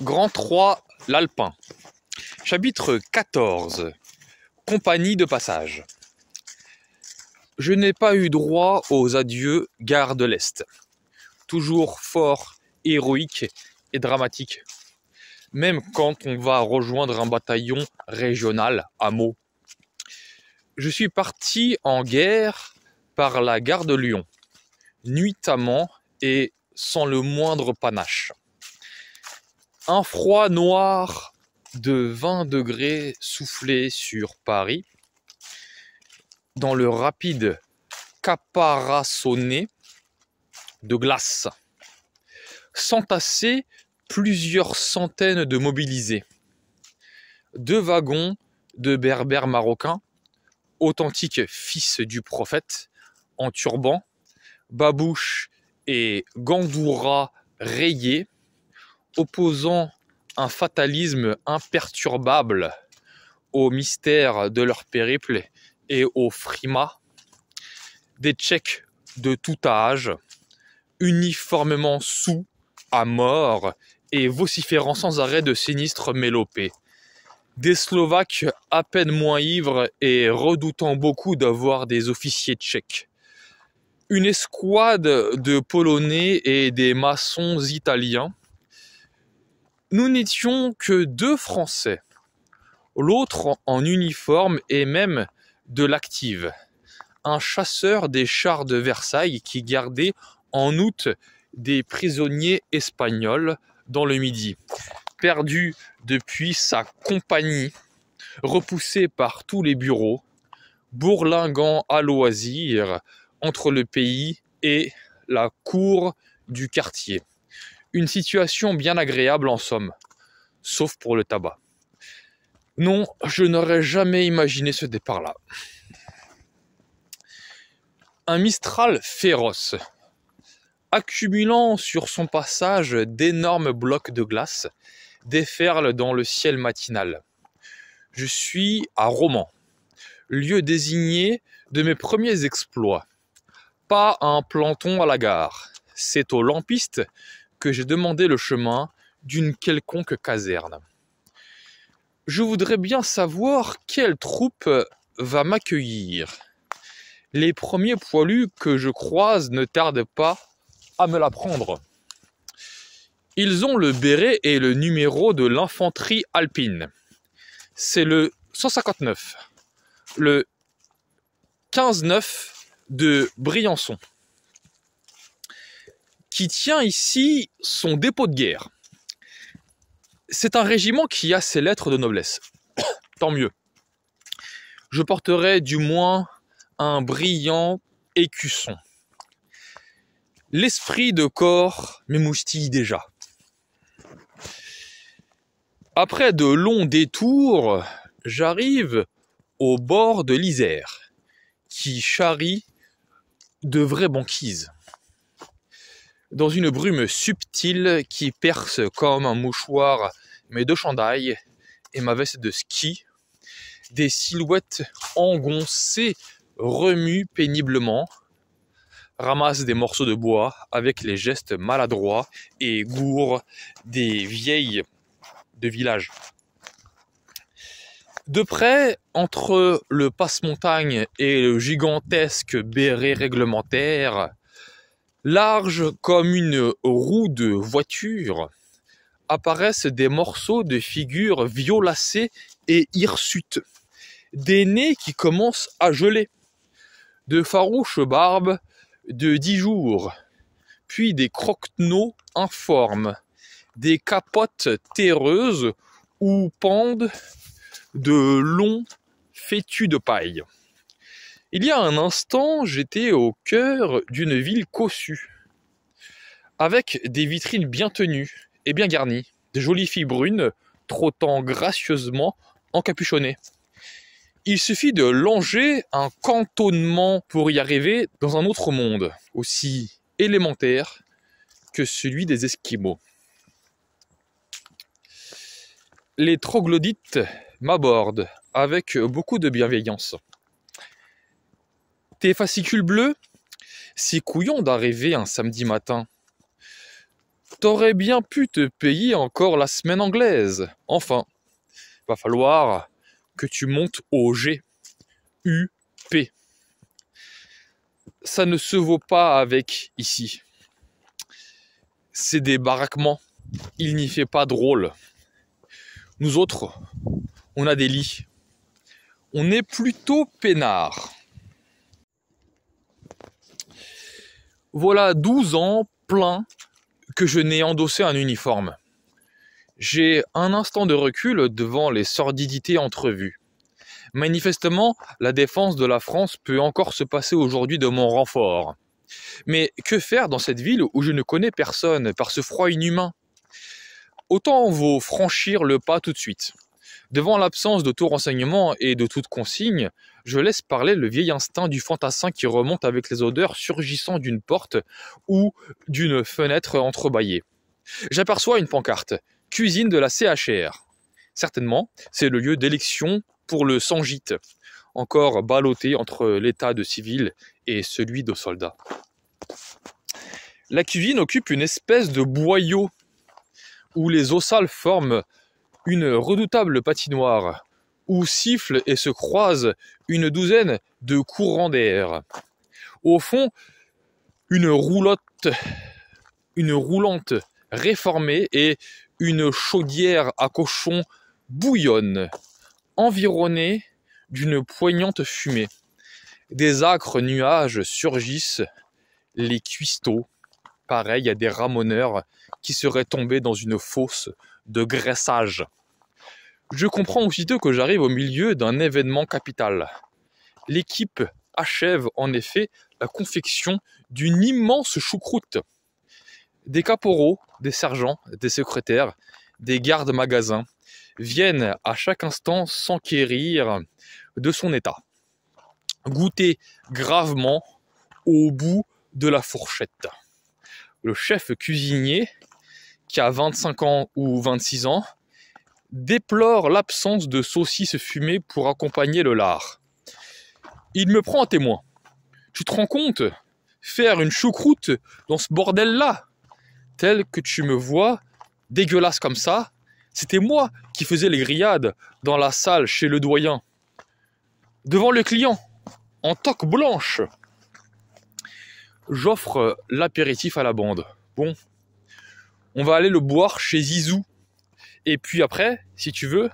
Grand 3, l'Alpin. Chapitre 14. Compagnie de passage. Je n'ai pas eu droit aux adieux gare de l'Est. Toujours fort, héroïque et dramatique. Même quand on va rejoindre un bataillon régional à Meaux. Je suis parti en guerre par la gare de Lyon, nuitamment et sans le moindre panache un froid noir de 20 degrés soufflé sur Paris, dans le rapide caparaçonné de glace, s'entassaient plusieurs centaines de mobilisés. Deux wagons de berbères marocains, authentiques fils du prophète, en turban, babouche et gandoura rayés, opposant un fatalisme imperturbable au mystère de leur périple et au frimas, des Tchèques de tout âge, uniformément sous à mort et vociférant sans arrêt de sinistres mélopées. Des Slovaques à peine moins ivres et redoutant beaucoup d'avoir des officiers tchèques. Une escouade de Polonais et des maçons italiens nous n'étions que deux Français, l'autre en uniforme et même de l'active, un chasseur des chars de Versailles qui gardait en août des prisonniers espagnols dans le Midi, perdu depuis sa compagnie, repoussé par tous les bureaux, bourlinguant à loisir entre le pays et la cour du quartier. Une situation bien agréable en somme, sauf pour le tabac. Non, je n'aurais jamais imaginé ce départ-là. Un Mistral féroce, accumulant sur son passage d'énormes blocs de glace, déferle dans le ciel matinal. Je suis à Romans, lieu désigné de mes premiers exploits. Pas un planton à la gare, c'est au lampiste que j'ai demandé le chemin d'une quelconque caserne. Je voudrais bien savoir quelle troupe va m'accueillir. Les premiers poilus que je croise ne tardent pas à me l'apprendre. Ils ont le béret et le numéro de l'infanterie alpine. C'est le 159, le 15-9 de Briançon qui tient ici son dépôt de guerre. C'est un régiment qui a ses lettres de noblesse. Tant mieux. Je porterai du moins un brillant écusson. L'esprit de corps m'émoustille déjà. Après de longs détours, j'arrive au bord de l'Isère, qui charrie de vraies banquises dans une brume subtile qui perce comme un mouchoir mes deux chandails et ma veste de ski. Des silhouettes engoncées remuent péniblement, ramassent des morceaux de bois avec les gestes maladroits et gourds des vieilles de village. De près, entre le passe-montagne et le gigantesque béret réglementaire, Larges comme une roue de voiture, apparaissent des morceaux de figures violacées et hirsutes, des nez qui commencent à geler, de farouches barbes de dix jours, puis des croquenots informes, des capotes terreuses où pendent de longs fétus de paille. Il y a un instant, j'étais au cœur d'une ville cossue, avec des vitrines bien tenues et bien garnies, de jolies filles brunes trottant gracieusement encapuchonnées. Il suffit de longer un cantonnement pour y arriver dans un autre monde, aussi élémentaire que celui des Esquimaux. Les troglodytes m'abordent avec beaucoup de bienveillance tes fascicules bleus, c'est couillon d'arriver un samedi matin. T'aurais bien pu te payer encore la semaine anglaise. Enfin, va falloir que tu montes au G. P. Ça ne se vaut pas avec ici. C'est des baraquements. Il n'y fait pas drôle. Nous autres, on a des lits. On est plutôt peinards. Voilà douze ans plein que je n'ai endossé un uniforme. J'ai un instant de recul devant les sordidités entrevues. Manifestement, la défense de la France peut encore se passer aujourd'hui de mon renfort. Mais que faire dans cette ville où je ne connais personne par ce froid inhumain Autant vaut franchir le pas tout de suite. Devant l'absence de tout renseignement et de toute consigne, je laisse parler le vieil instinct du fantassin qui remonte avec les odeurs surgissant d'une porte ou d'une fenêtre entrebâillée. J'aperçois une pancarte Cuisine de la CHR. Certainement, c'est le lieu d'élection pour le sangite, encore ballotté entre l'état de civil et celui de soldat. La cuisine occupe une espèce de boyau où les eaux sales forment une redoutable patinoire où sifflent et se croisent une douzaine de courants d'air. Au fond, une roulotte, une roulante réformée et une chaudière à cochon bouillonne, environnée d'une poignante fumée. Des âcres nuages surgissent, les cuistots, pareils à des ramoneurs qui seraient tombés dans une fosse de graissage. Je comprends aussitôt que j'arrive au milieu d'un événement capital. L'équipe achève en effet la confection d'une immense choucroute. Des caporaux, des sergents, des secrétaires, des gardes-magasins viennent à chaque instant s'enquérir de son état. Goûter gravement au bout de la fourchette. Le chef cuisinier qui a 25 ans ou 26 ans, déplore l'absence de saucisses fumées pour accompagner le lard. Il me prend à témoin. Tu te rends compte Faire une choucroute dans ce bordel-là Tel que tu me vois, dégueulasse comme ça, c'était moi qui faisais les grillades dans la salle chez le doyen. Devant le client, en toque blanche. J'offre l'apéritif à la bande. Bon, on va aller le boire chez Zizou. Et puis après, si tu veux,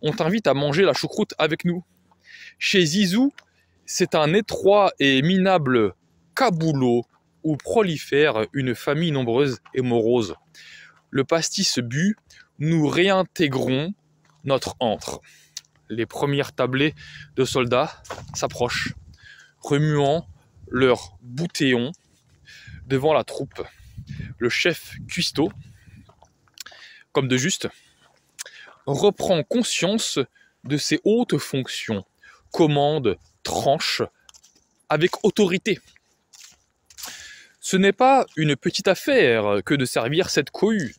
on t'invite à manger la choucroute avec nous. Chez Zizou, c'est un étroit et minable caboulot où prolifère une famille nombreuse et morose. Le pastis bu, nous réintégrons notre antre. Les premières tablées de soldats s'approchent, remuant leur boutéons devant la troupe le chef cuistot, comme de juste, reprend conscience de ses hautes fonctions, commande, tranche, avec autorité. Ce n'est pas une petite affaire que de servir cette cohue,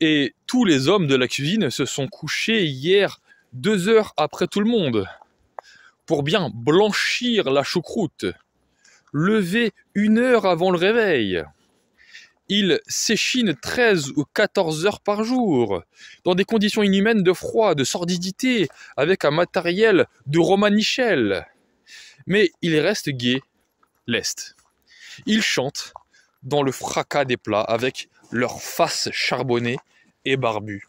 et tous les hommes de la cuisine se sont couchés hier deux heures après tout le monde, pour bien blanchir la choucroute, lever une heure avant le réveil. Il s'échine 13 ou 14 heures par jour, dans des conditions inhumaines de froid, de sordidité, avec un matériel de Romanichel. Mais il reste gai, l'Est. Ils chantent dans le fracas des plats, avec leurs faces charbonnées et barbues.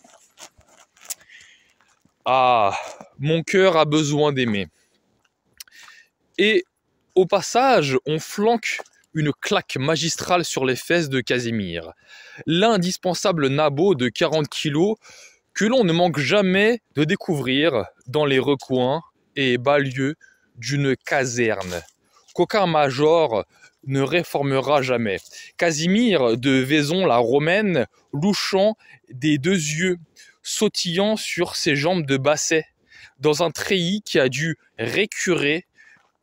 Ah, mon cœur a besoin d'aimer. Et au passage, on flanque une claque magistrale sur les fesses de Casimir. L'indispensable nabo de 40 kilos que l'on ne manque jamais de découvrir dans les recoins et bas-lieux d'une caserne, qu'aucun major ne réformera jamais. Casimir de Vaison la Romaine, louchant des deux yeux, sautillant sur ses jambes de basset, dans un treillis qui a dû récurer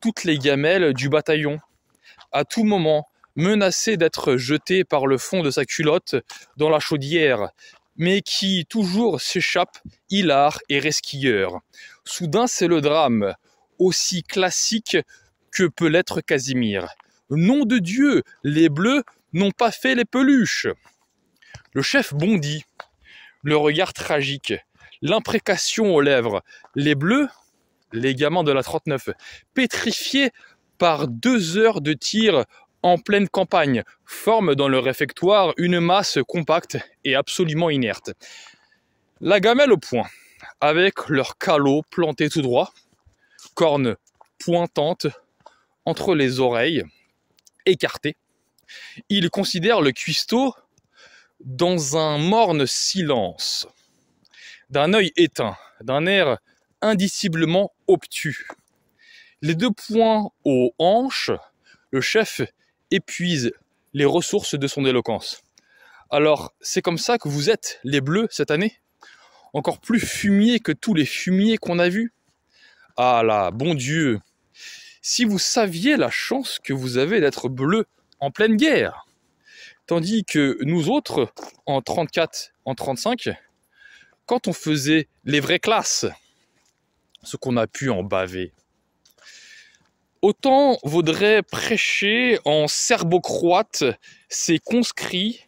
toutes les gamelles du bataillon, à tout moment menacé d'être jeté par le fond de sa culotte dans la chaudière, mais qui toujours s'échappe, hilar et resquilleur. Soudain, c'est le drame, aussi classique que peut l'être Casimir. Nom de Dieu, les bleus n'ont pas fait les peluches. Le chef bondit, le regard tragique, l'imprécation aux lèvres. Les bleus, les gamins de la 39, pétrifiés par deux heures de tir en pleine campagne, forment dans le réfectoire une masse compacte et absolument inerte. La gamelle au point, avec leur calot planté tout droit, cornes pointantes entre les oreilles, écartées, ils considèrent le cuistot dans un morne silence, d'un œil éteint, d'un air indiciblement obtus. Les deux poings aux hanches, le chef épuise les ressources de son éloquence. Alors, c'est comme ça que vous êtes, les bleus, cette année Encore plus fumier que tous les fumiers qu'on a vus Ah là, bon Dieu Si vous saviez la chance que vous avez d'être bleu en pleine guerre Tandis que nous autres, en 34, en 35, quand on faisait les vraies classes, ce qu'on a pu en baver. Autant vaudrait prêcher en serbo-croate ces conscrits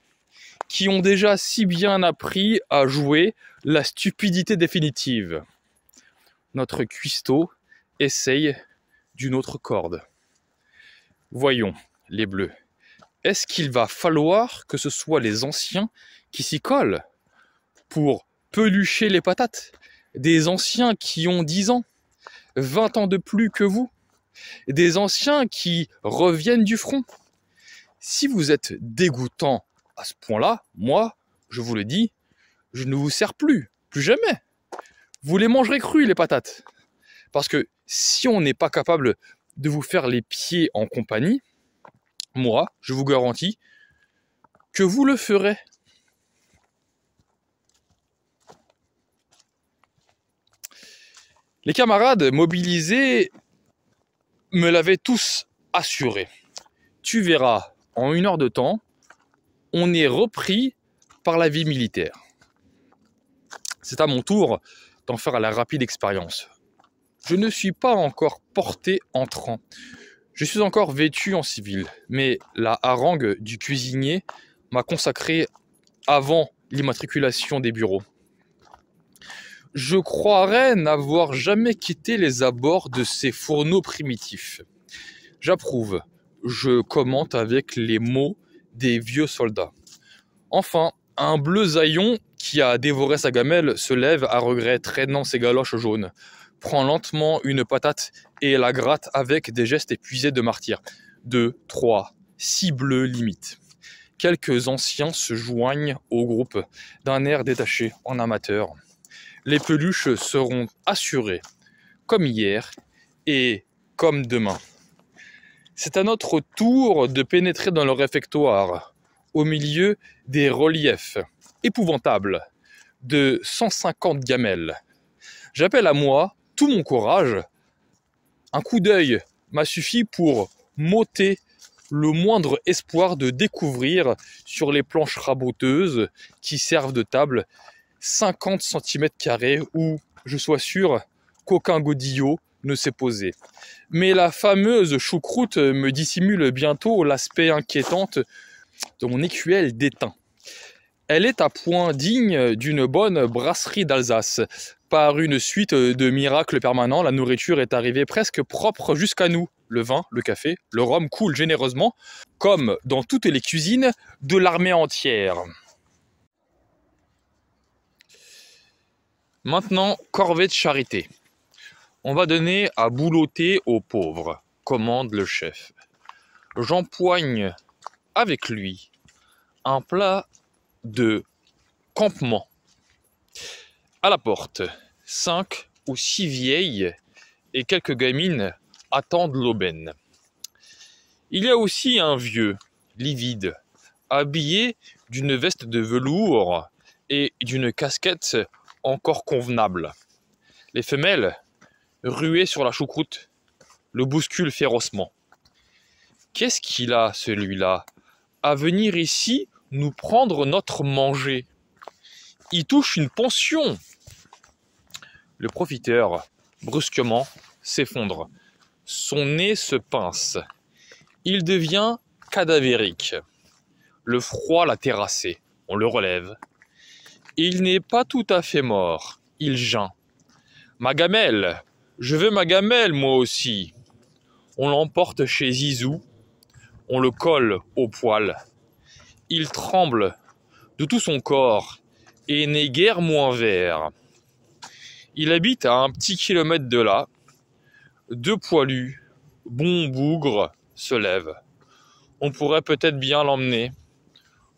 qui ont déjà si bien appris à jouer la stupidité définitive. Notre cuistot essaye d'une autre corde. Voyons, les bleus, est-ce qu'il va falloir que ce soit les anciens qui s'y collent pour pelucher les patates Des anciens qui ont 10 ans, 20 ans de plus que vous des anciens qui reviennent du front. Si vous êtes dégoûtant à ce point-là, moi, je vous le dis, je ne vous sers plus, plus jamais. Vous les mangerez crues, les patates. Parce que si on n'est pas capable de vous faire les pieds en compagnie, moi, je vous garantis que vous le ferez. Les camarades mobilisés me l'avaient tous assuré. Tu verras, en une heure de temps, on est repris par la vie militaire. C'est à mon tour d'en faire la rapide expérience. Je ne suis pas encore porté entrant. Je suis encore vêtu en civil, mais la harangue du cuisinier m'a consacré avant l'immatriculation des bureaux je croirais n'avoir jamais quitté les abords de ces fourneaux primitifs. J'approuve. Je commente avec les mots des vieux soldats. Enfin, un bleu zaillon qui a dévoré sa gamelle se lève à regret, traînant ses galoches jaunes, prend lentement une patate et la gratte avec des gestes épuisés de martyr. Deux, trois, six bleus limite. Quelques anciens se joignent au groupe d'un air détaché en amateur les peluches seront assurées, comme hier et comme demain. C'est à notre tour de pénétrer dans le réfectoire, au milieu des reliefs épouvantables de 150 gamelles. J'appelle à moi tout mon courage. Un coup d'œil m'a suffi pour m'ôter le moindre espoir de découvrir sur les planches raboteuses qui servent de table 50 cm où je sois sûr qu'aucun godillot ne s'est posé. Mais la fameuse choucroute me dissimule bientôt l'aspect inquiétant de mon écuelle d'étain. Elle est à point digne d'une bonne brasserie d'Alsace. Par une suite de miracles permanents, la nourriture est arrivée presque propre jusqu'à nous. Le vin, le café, le rhum coulent généreusement, comme dans toutes les cuisines de l'armée entière. Maintenant, corvée de charité. On va donner à boulotter aux pauvres, commande le chef. J'empoigne avec lui un plat de campement. À la porte, cinq ou six vieilles et quelques gamines attendent l'aubaine. Il y a aussi un vieux, livide, habillé d'une veste de velours et d'une casquette encore convenable. Les femelles, ruées sur la choucroute, le bousculent férocement. Qu'est-ce qu'il a, celui-là, à venir ici nous prendre notre manger Il touche une pension Le profiteur, brusquement, s'effondre. Son nez se pince. Il devient cadavérique. Le froid l'a terrassé. On le relève, il n'est pas tout à fait mort, il geint. Ma gamelle, je veux ma gamelle moi aussi. On l'emporte chez Zizou, on le colle au poil. Il tremble de tout son corps et n'est guère moins vert. Il habite à un petit kilomètre de là. Deux poilus, bons bougres, se lèvent. On pourrait peut-être bien l'emmener.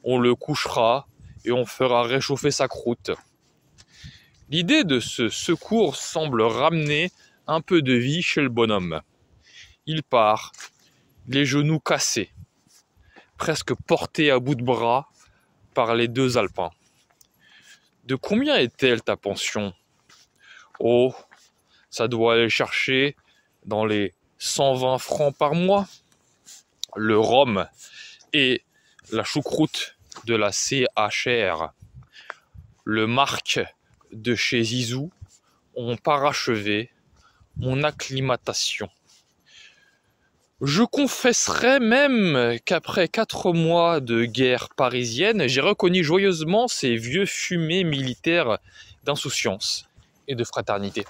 On le couchera et on fera réchauffer sa croûte. L'idée de ce secours semble ramener un peu de vie chez le bonhomme. Il part, les genoux cassés, presque porté à bout de bras par les deux alpins. De combien est-elle ta pension Oh, ça doit aller chercher dans les 120 francs par mois. Le rhum et la choucroute de la CHR, le marque de chez Zizou ont parachevé mon acclimatation. Je confesserai même qu'après quatre mois de guerre parisienne, j'ai reconnu joyeusement ces vieux fumées militaires d'insouciance et de fraternité.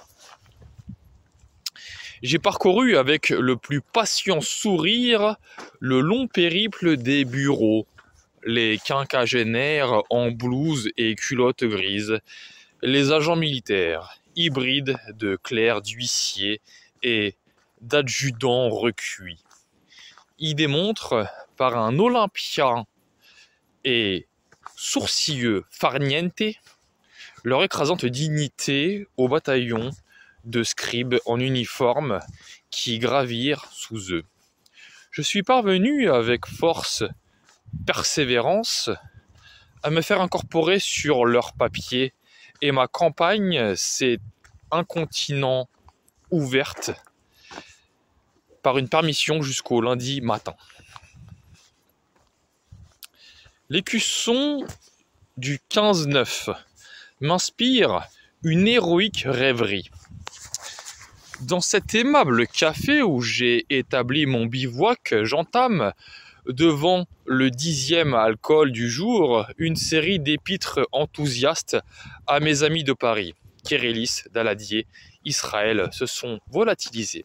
J'ai parcouru avec le plus patient sourire le long périple des bureaux, les quinquagénaires en blouse et culotte grise, les agents militaires, hybrides de clercs d'huissiers et d'adjudants recuits. Ils démontrent par un olympien et sourcilleux farniente leur écrasante dignité au bataillon de scribes en uniforme qui gravirent sous eux. Je suis parvenu avec force persévérance à me faire incorporer sur leur papier. Et ma campagne, c'est un continent ouverte par une permission jusqu'au lundi matin. L'écusson du 15-9 m'inspire une héroïque rêverie. Dans cet aimable café où j'ai établi mon bivouac, j'entame devant le dixième alcool du jour une série d'épîtres enthousiastes à mes amis de Paris. Kérélis, Daladier, Israël se sont volatilisés.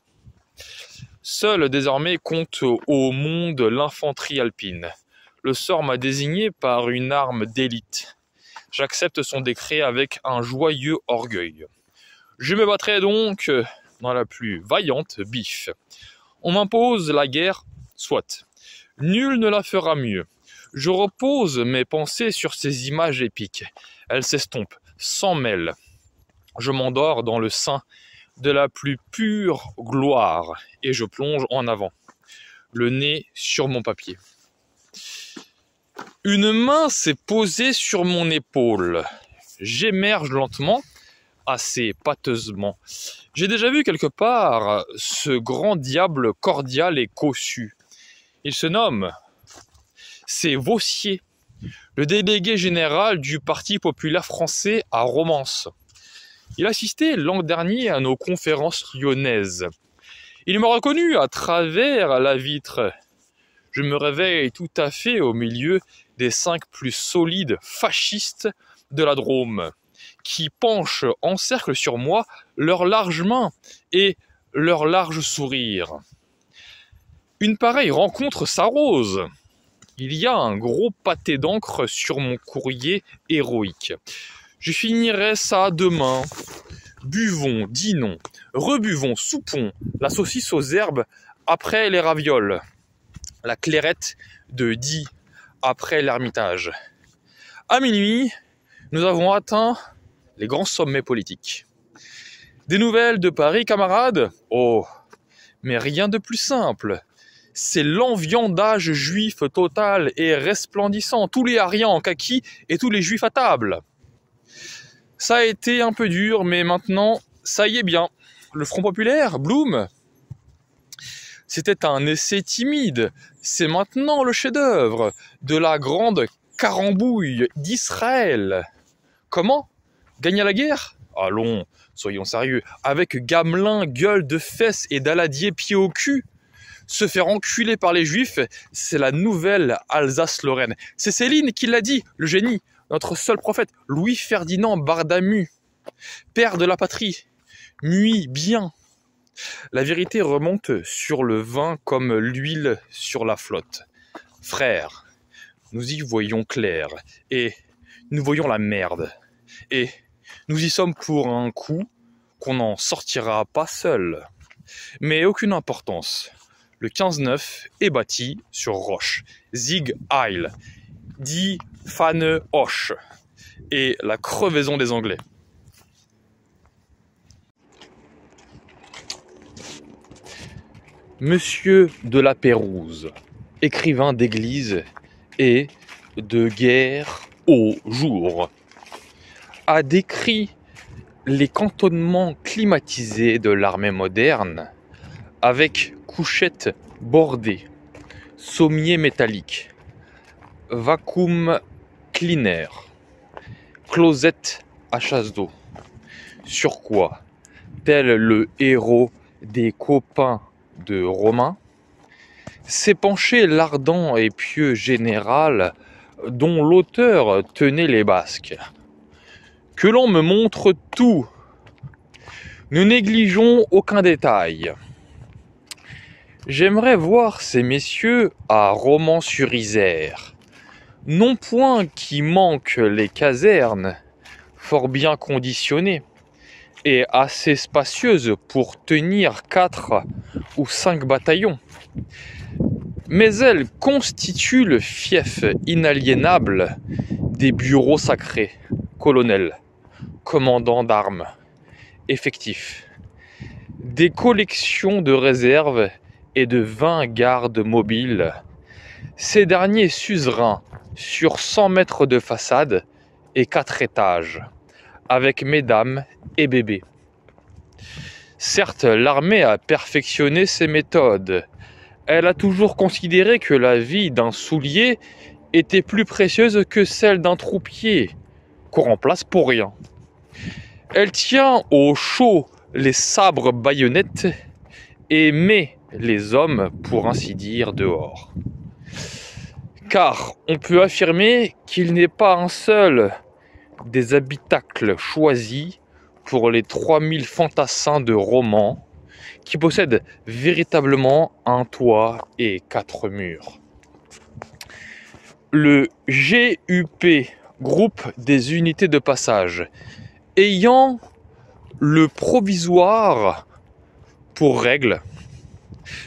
Seul désormais compte au monde l'infanterie alpine. Le sort m'a désigné par une arme d'élite. J'accepte son décret avec un joyeux orgueil. Je me battrai donc dans la plus vaillante bif. On m'impose la guerre, soit. Nul ne la fera mieux. Je repose mes pensées sur ces images épiques. Elles s'estompent, s'en mêlent. Je m'endors dans le sein de la plus pure gloire et je plonge en avant, le nez sur mon papier. Une main s'est posée sur mon épaule. J'émerge lentement, assez pâteusement. J'ai déjà vu quelque part ce grand diable cordial et cossu, il se nomme, c'est Vossier, le délégué général du Parti populaire français à Romance. Il assistait l'an dernier à nos conférences lyonnaises. Il m'a reconnu à travers la vitre. Je me réveille tout à fait au milieu des cinq plus solides fascistes de la Drôme, qui penchent en cercle sur moi leurs larges mains et leurs larges sourires. Une pareille rencontre s'arrose. Il y a un gros pâté d'encre sur mon courrier héroïque. Je finirai ça demain. Buvons, dînons, rebuvons, soupons la saucisse aux herbes après les ravioles, la clairette de dit après l'ermitage. À minuit, nous avons atteint les grands sommets politiques. Des nouvelles de Paris, camarades Oh, mais rien de plus simple c'est l'enviandage juif total et resplendissant, tous les Ariens en kaki et tous les Juifs à table. Ça a été un peu dur, mais maintenant, ça y est bien. Le Front Populaire, Bloom, c'était un essai timide. C'est maintenant le chef-d'œuvre de la grande carambouille d'Israël. Comment Gagner la guerre Allons, soyons sérieux. Avec Gamelin, gueule de fesse et Daladier pied au cul se faire enculer par les juifs, c'est la nouvelle Alsace-Lorraine. C'est Céline qui l'a dit, le génie, notre seul prophète, Louis-Ferdinand Bardamu, père de la patrie, nuit bien. La vérité remonte sur le vin comme l'huile sur la flotte. Frères, nous y voyons clair, et nous voyons la merde. Et nous y sommes pour un coup qu'on n'en sortira pas seul. Mais aucune importance le 15-9 est bâti sur roche, Zig Isle, dit Fane Hoche, et la crevaison des Anglais. Monsieur de la Pérouse, écrivain d'église et de guerre au jour, a décrit les cantonnements climatisés de l'armée moderne avec couchette bordée, sommier métallique, vacuum cleaner, closette à chasse d'eau. Sur quoi, tel le héros des copains de Romain, s'est penché l'ardent et pieux général dont l'auteur tenait les basques. Que l'on me montre tout. nous négligeons aucun détail. J'aimerais voir ces messieurs à Romans-sur-Isère. Non point qui manquent les casernes, fort bien conditionnées, et assez spacieuses pour tenir quatre ou cinq bataillons. Mais elles constituent le fief inaliénable des bureaux sacrés, colonels, commandants d'armes, effectifs, des collections de réserves de 20 gardes mobiles. Ces derniers suzerains sur 100 mètres de façade et 4 étages, avec mesdames et bébés. Certes, l'armée a perfectionné ses méthodes. Elle a toujours considéré que la vie d'un soulier était plus précieuse que celle d'un troupier, qu'on remplace pour rien. Elle tient au chaud les sabres baïonnettes et met les hommes, pour ainsi dire, dehors. Car on peut affirmer qu'il n'est pas un seul des habitacles choisis pour les 3000 fantassins de romans qui possèdent véritablement un toit et quatre murs. Le GUP, groupe des unités de passage, ayant le provisoire pour règle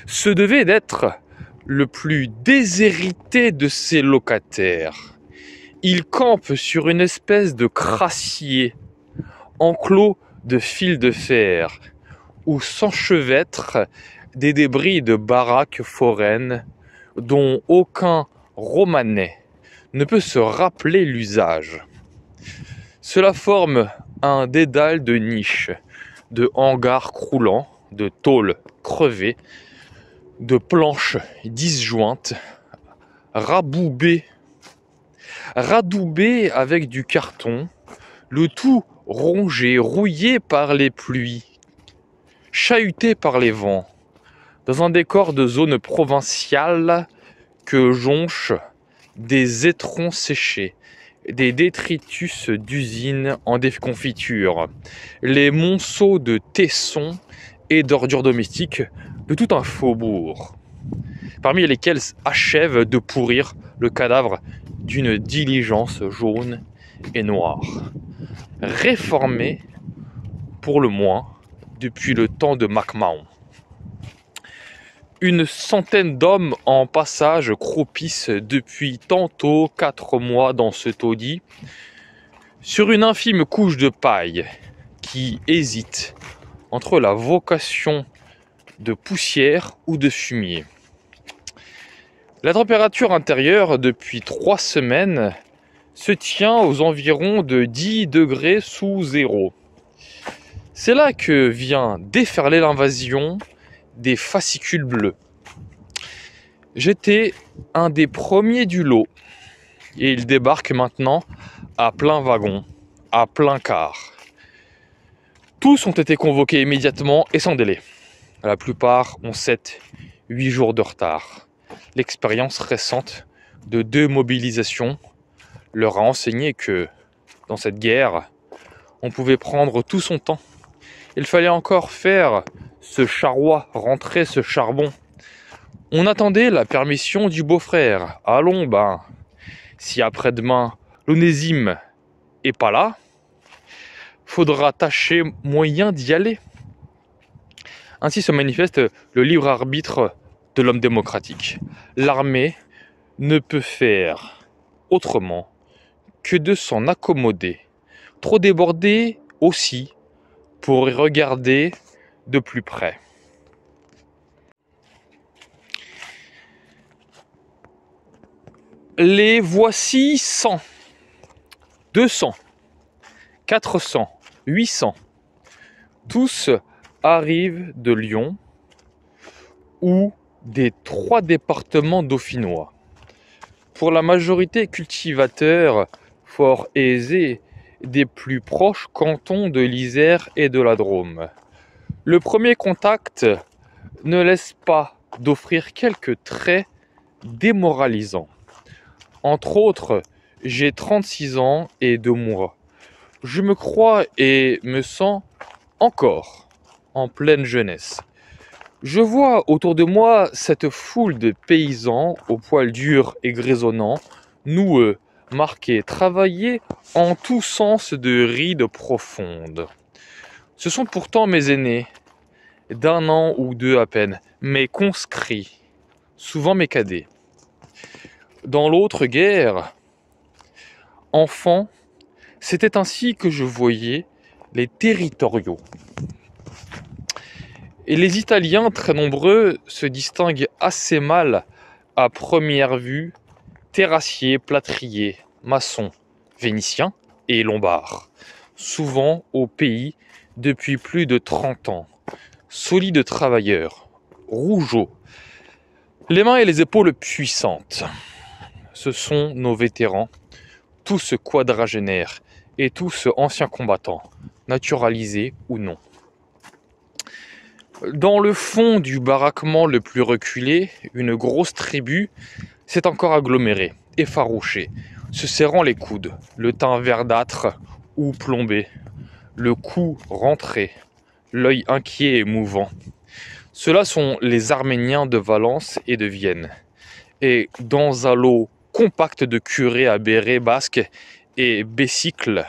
se devait d'être le plus déshérité de ses locataires. Il campe sur une espèce de crassier, enclos de fils de fer, où s'enchevêtrent des débris de baraques foraines dont aucun romanais ne peut se rappeler l'usage. Cela forme un dédale de niches, de hangars croulants, de tôles crevées, de planches disjointes, raboubées, radoubées avec du carton, le tout rongé, rouillé par les pluies, chahuté par les vents, dans un décor de zone provinciale que jonchent des étrons séchés, des détritus d'usines en déconfiture, les monceaux de tessons et d'ordures domestiques tout un faubourg, parmi lesquels achève de pourrir le cadavre d'une diligence jaune et noire, réformée pour le moins depuis le temps de MacMahon. Une centaine d'hommes en passage croupissent depuis tantôt quatre mois dans ce taudis, sur une infime couche de paille qui hésite entre la vocation de poussière ou de fumier. La température intérieure depuis trois semaines se tient aux environs de 10 degrés sous zéro. C'est là que vient déferler l'invasion des fascicules bleus. J'étais un des premiers du lot et ils débarquent maintenant à plein wagon, à plein car. Tous ont été convoqués immédiatement et sans délai. La plupart ont 7, 8 jours de retard. L'expérience récente de deux mobilisations leur a enseigné que dans cette guerre, on pouvait prendre tout son temps. Il fallait encore faire ce charroi, rentrer ce charbon. On attendait la permission du beau-frère. Allons, ben, si après-demain l'onésime est pas là, faudra tâcher moyen d'y aller. Ainsi se manifeste le libre arbitre de l'homme démocratique. L'armée ne peut faire autrement que de s'en accommoder. Trop débordée aussi pour y regarder de plus près. Les voici 100, 200, 400, 800, tous Arrive de Lyon ou des trois départements dauphinois. Pour la majorité cultivateurs fort aisés des plus proches cantons de l'Isère et de la Drôme. Le premier contact ne laisse pas d'offrir quelques traits démoralisants. Entre autres, j'ai 36 ans et deux mois. Je me crois et me sens encore en pleine jeunesse. Je vois autour de moi cette foule de paysans aux poils dur et grisonnant, noueux, marqués, travaillés en tout sens de rides profondes. Ce sont pourtant mes aînés, d'un an ou deux à peine, mes conscrits, souvent mes cadets. Dans l'autre guerre, enfant, c'était ainsi que je voyais les territoriaux. Et les Italiens, très nombreux, se distinguent assez mal à première vue terrassiers, plâtriers, maçons, vénitiens et lombards, souvent au pays depuis plus de 30 ans, solides travailleurs, rougeaux, les mains et les épaules puissantes. Ce sont nos vétérans, tous quadragénaires et tous anciens combattants, naturalisés ou non. Dans le fond du baraquement le plus reculé, une grosse tribu s'est encore agglomérée, effarouchée, se serrant les coudes, le teint verdâtre ou plombé, le cou rentré, l'œil inquiet et mouvant. Ceux-là sont les Arméniens de Valence et de Vienne. Et dans un lot compact de curés à basques et bécycles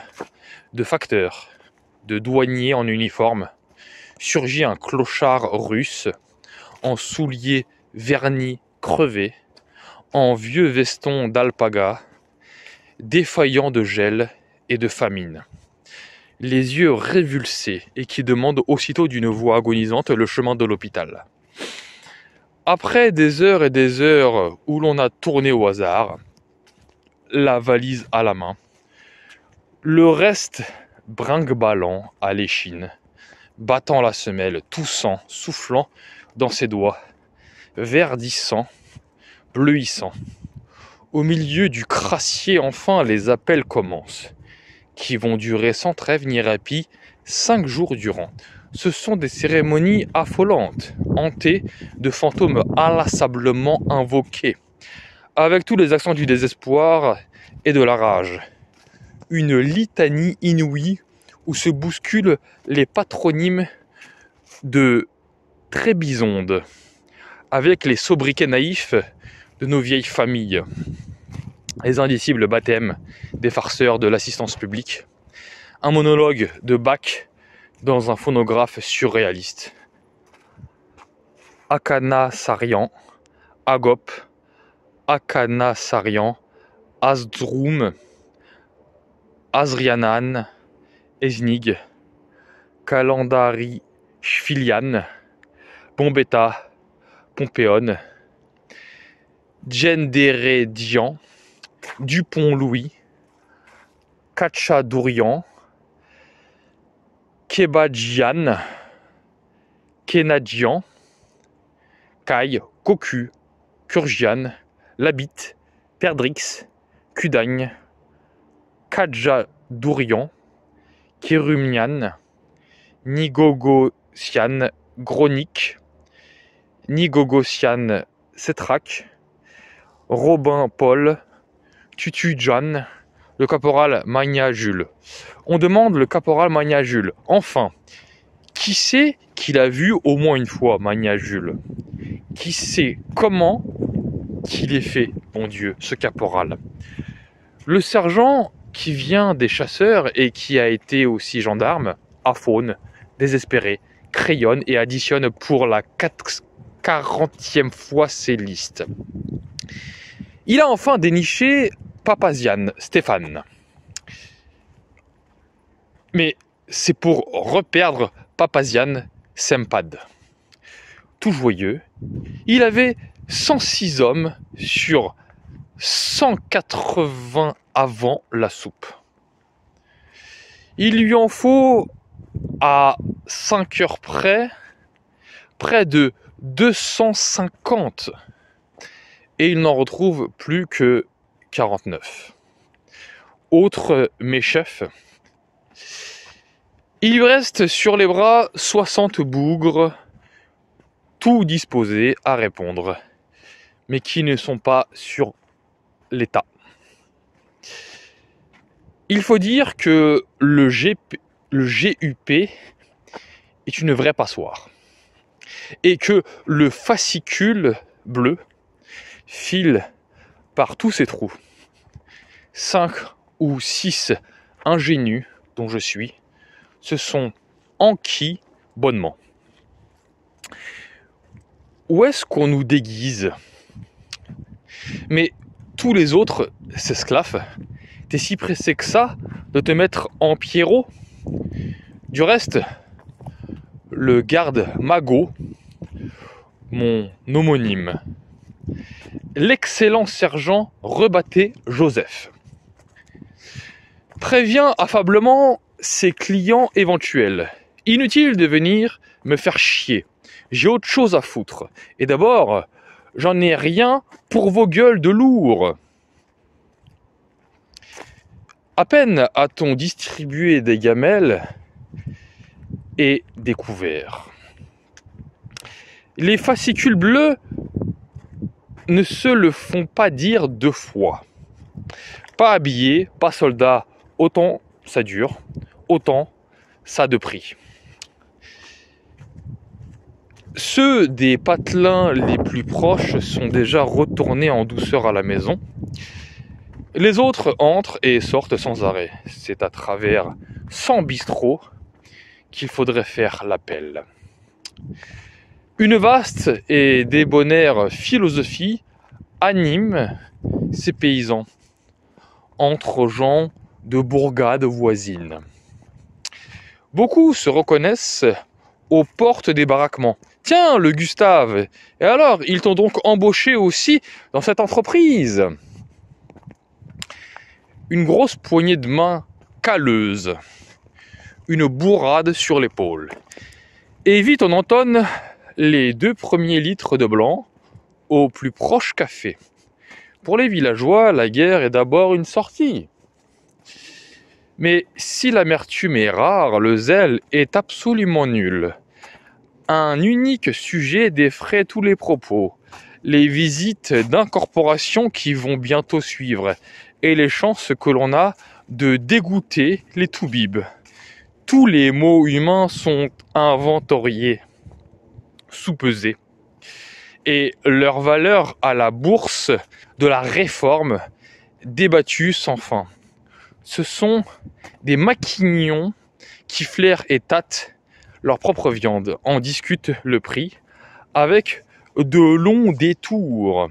de facteurs, de douaniers en uniforme, surgit un clochard russe en souliers vernis crevés, en vieux veston d'alpaga, défaillant de gel et de famine, les yeux révulsés et qui demande aussitôt d'une voix agonisante le chemin de l'hôpital. Après des heures et des heures où l'on a tourné au hasard, la valise à la main, le reste brinque-ballant à l'échine, battant la semelle, toussant, soufflant dans ses doigts, verdissant, bleuissant. Au milieu du crassier, enfin, les appels commencent, qui vont durer sans trêve ni répit cinq jours durant. Ce sont des cérémonies affolantes, hantées de fantômes inlassablement invoqués, avec tous les accents du désespoir et de la rage. Une litanie inouïe où se bousculent les patronymes de Trébizonde avec les sobriquets naïfs de nos vieilles familles, les indicibles baptêmes des farceurs de l'assistance publique, un monologue de Bach dans un phonographe surréaliste. Akanasarian, Agop, Akanasarian, Azdroum, Azrianan, Esnig, Kalandari Schfilian, Bombetta, Pompéone, Dian, Dupont-Louis, Kachadourian, Kebadjian, Kenadjian, Kai, Koku, Kurgian, Labit, Perdrix, Kudagne, Dourian, Kérumian, Nigogossian Gronik, Nigogossian Setrac Robin Paul, Tutu john le caporal Magna Jules. On demande le caporal Magna Jules. Enfin, qui sait qu'il a vu au moins une fois Magna Jules Qui sait comment qu'il est fait, bon Dieu, ce caporal Le sergent qui vient des chasseurs et qui a été aussi gendarme, affaune, désespéré, crayonne et additionne pour la 40e fois ses listes. Il a enfin déniché Papazian, Stéphane. Mais c'est pour reperdre Papazian Sempad. Tout joyeux, il avait 106 hommes sur 180 avant la soupe. Il lui en faut à 5 heures près près de 250 et il n'en retrouve plus que 49. Autre méchef, il lui reste sur les bras 60 bougres, tout disposés à répondre, mais qui ne sont pas sur l'État. Il faut dire que le, GP, le GUP est une vraie passoire et que le fascicule bleu file par tous ces trous. Cinq ou six ingénus dont je suis se sont enquis bonnement. Où est-ce qu'on nous déguise Mais les autres s'esclaffent. T'es si pressé que ça de te mettre en pierrot Du reste, le garde Magot, mon homonyme, l'excellent sergent rebattait Joseph, prévient affablement ses clients éventuels. Inutile de venir me faire chier. J'ai autre chose à foutre. Et d'abord, j'en ai rien pour vos gueules de lourd À peine a-t-on distribué des gamelles et couverts. Les fascicules bleus ne se le font pas dire deux fois. Pas habillé, pas soldat, autant ça dure, autant ça de prix. Ceux des patelins les plus proches sont déjà retournés en douceur à la maison. Les autres entrent et sortent sans arrêt. C'est à travers 100 bistrots qu'il faudrait faire l'appel. Une vaste et débonnaire philosophie anime ces paysans entre gens de bourgades voisines. Beaucoup se reconnaissent aux portes des baraquements Tiens, le Gustave. Et alors, ils t'ont donc embauché aussi dans cette entreprise. Une grosse poignée de main calleuse. Une bourrade sur l'épaule. Et vite, on entonne les deux premiers litres de blanc au plus proche café. Pour les villageois, la guerre est d'abord une sortie. Mais si l'amertume est rare, le zèle est absolument nul un unique sujet défrait tous les propos. Les visites d'incorporation qui vont bientôt suivre et les chances que l'on a de dégoûter les toubibs. Tous les mots humains sont inventoriés, sous-pesés, et leur valeur à la bourse de la réforme débattue sans fin. Ce sont des maquignons qui flairent et tâtent leur propre viande, en discute le prix avec de longs détours.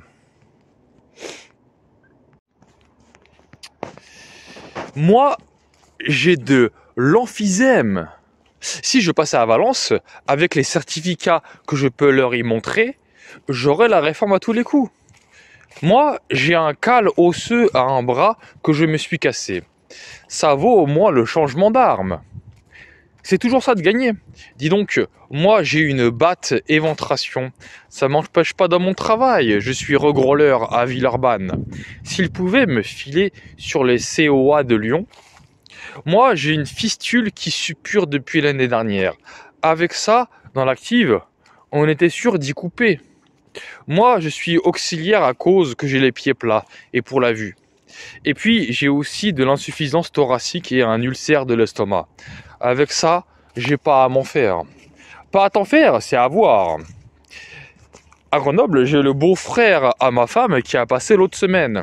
Moi, j'ai de l'emphysème. Si je passais à Valence, avec les certificats que je peux leur y montrer, j'aurai la réforme à tous les coups. Moi, j'ai un cal osseux à un bras que je me suis cassé. Ça vaut au moins le changement d'arme. C'est toujours ça de gagner. Dis donc, moi j'ai une batte éventration. Ça m'empêche pas dans mon travail. Je suis regrôleur à Villeurbanne. S'il pouvait me filer sur les COA de Lyon. Moi j'ai une fistule qui suppure depuis l'année dernière. Avec ça, dans l'active, on était sûr d'y couper. Moi, je suis auxiliaire à cause que j'ai les pieds plats et pour la vue. Et puis, j'ai aussi de l'insuffisance thoracique et un ulcère de l'estomac. Avec ça, j'ai pas à m'en faire. Pas à t'en faire, c'est à voir. À Grenoble, j'ai le beau-frère à ma femme qui a passé l'autre semaine.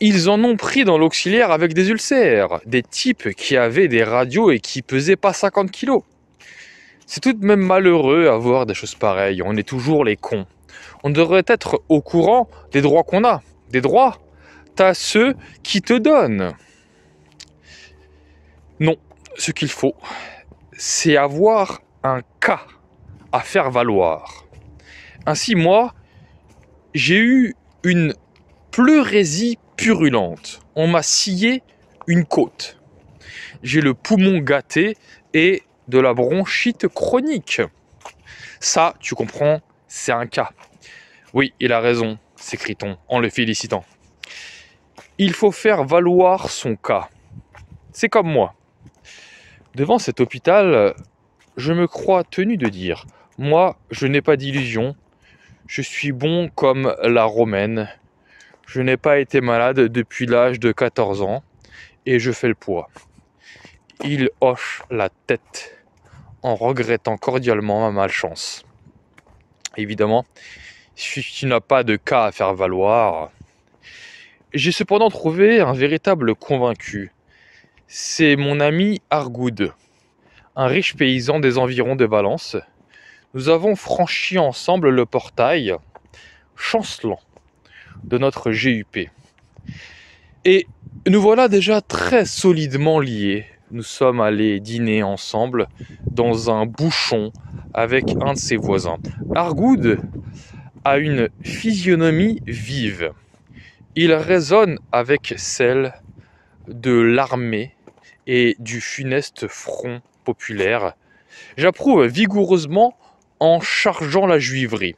Ils en ont pris dans l'auxiliaire avec des ulcères, des types qui avaient des radios et qui pesaient pas 50 kilos. C'est tout de même malheureux avoir des choses pareilles, on est toujours les cons. On devrait être au courant des droits qu'on a. Des droits, t'as ceux qui te donnent. Non, ce qu'il faut, c'est avoir un cas à faire valoir. Ainsi, moi, j'ai eu une pleurésie purulente. On m'a scié une côte. J'ai le poumon gâté et de la bronchite chronique. Ça, tu comprends, c'est un cas. Oui, il a raison, s'écrit-on en le félicitant. Il faut faire valoir son cas. C'est comme moi. Devant cet hôpital, je me crois tenu de dire, moi, je n'ai pas d'illusion, je suis bon comme la romaine, je n'ai pas été malade depuis l'âge de 14 ans, et je fais le poids. Il hoche la tête en regrettant cordialement ma malchance. Évidemment, si tu n'as pas de cas à faire valoir, j'ai cependant trouvé un véritable convaincu c'est mon ami Argoud, un riche paysan des environs de Valence. Nous avons franchi ensemble le portail chancelant de notre GUP. Et nous voilà déjà très solidement liés. Nous sommes allés dîner ensemble dans un bouchon avec un de ses voisins. Argoud a une physionomie vive. Il résonne avec celle de l'armée et du funeste Front populaire. J'approuve vigoureusement en chargeant la juiverie.